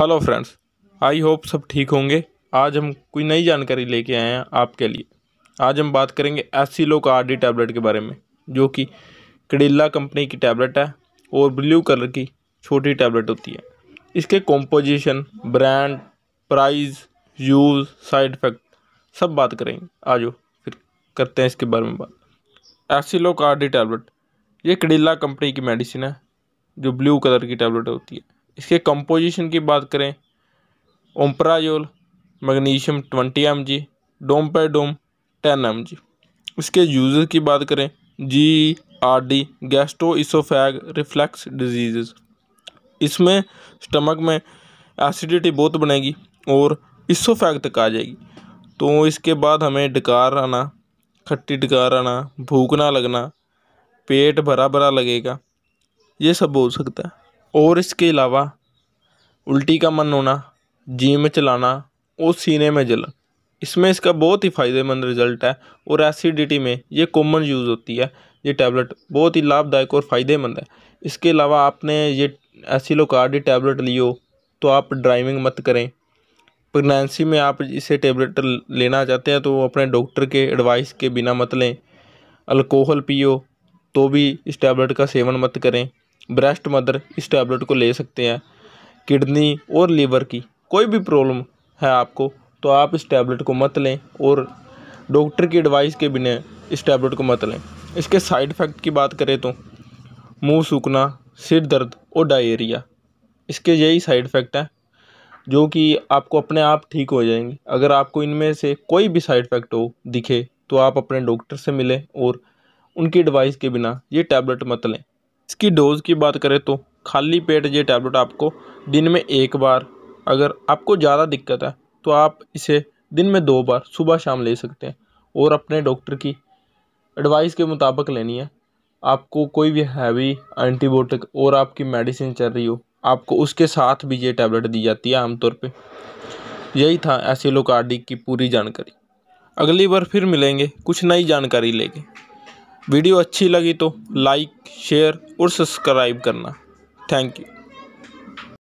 hello friends I hope सब ठीक होंगे आज हम कोई नई जानकारी लेके आए हैं आपके लिए आज हम बात करेंगे एसिलो का आर डी टैबलेट के बारे में जो कि कड़ीला कंपनी की टैबलेट है और ब्लू कलर की छोटी टैबलेट होती है इसके composition brand price use side effect सब बात करेंगे आज फिर करते हैं इसके बारे में बात एसिलो का आर डी टैबलेट ये कड़ीला कंपनी की मेडिसिन है जो ब्लू कलर की टैबलेट होती है इसके कंपोजिशन की बात करें omeprazole magnesium twenty M G डोम पेडोम टेन एम जी इसके यूज़ की बात करें G R D gastro oesophageal reflux disease इसमें स्टमक में एसिडिटी बहुत बनेगी और इसोफैग तक आ जाएगी तो इसके बाद हमें डकार आना खट्टी डकार आना भूख ना लगना पेट भरा भरा लगेगा ये सब बोल सकता है और इसके अलावा उल्टी का मन होना जी में चलाना और सीने में जलन इसमें इसका बहुत ही फ़ायदेमंद रिजल्ट है और एसिडिटी में ये कॉमन यूज़ होती है ये टैबलेट बहुत ही लाभदायक और फ़ायदेमंद है इसके अलावा आपने ये एसिलोकार्डी टैबलेट लियो तो आप ड्राइविंग मत करें प्रेगनेंसी में आप इसे टेबलेट लेना चाहते हैं तो अपने डॉक्टर के एडवाइस के बिना मत लें अल्कोहल पियो तो भी इस टैबलेट का सेवन मत करें ब्रेस्ट मदर इस टैबलेट को ले सकते हैं किडनी और लीवर की कोई भी प्रॉब्लम है आपको तो आप इस टैबलेट को मत लें और डॉक्टर की एडवाइस के बिना इस टैबलेट को मत लें इसके साइड इफ़ेक्ट की बात करें तो मुंह सूखना सिर दर्द और डायरिया इसके यही साइड इफ़ेक्ट हैं जो कि आपको अपने आप ठीक हो जाएंगे अगर आपको इनमें से कोई भी साइड इफ़ेक्ट हो दिखे तो आप अपने डॉक्टर से मिलें और उनकी एडवाइस के बिना ये टैबलेट मत लें इसकी डोज़ की बात करें तो खाली पेट ये टैबलेट आपको दिन में एक बार अगर आपको ज़्यादा दिक्कत है तो आप इसे दिन में दो बार सुबह शाम ले सकते हैं और अपने डॉक्टर की एडवाइस के मुताबिक लेनी है आपको कोई भी हैवी एंटीबायोटिक और आपकी मेडिसिन चल रही हो आपको उसके साथ भी ये टैबलेट दी जाती है आमतौर पे यही था एसिलोकार्डिक की पूरी जानकारी अगली बार फिर मिलेंगे कुछ नई जानकारी लेके वीडियो अच्छी लगी तो लाइक शेयर और सब्सक्राइब करना थैंक यू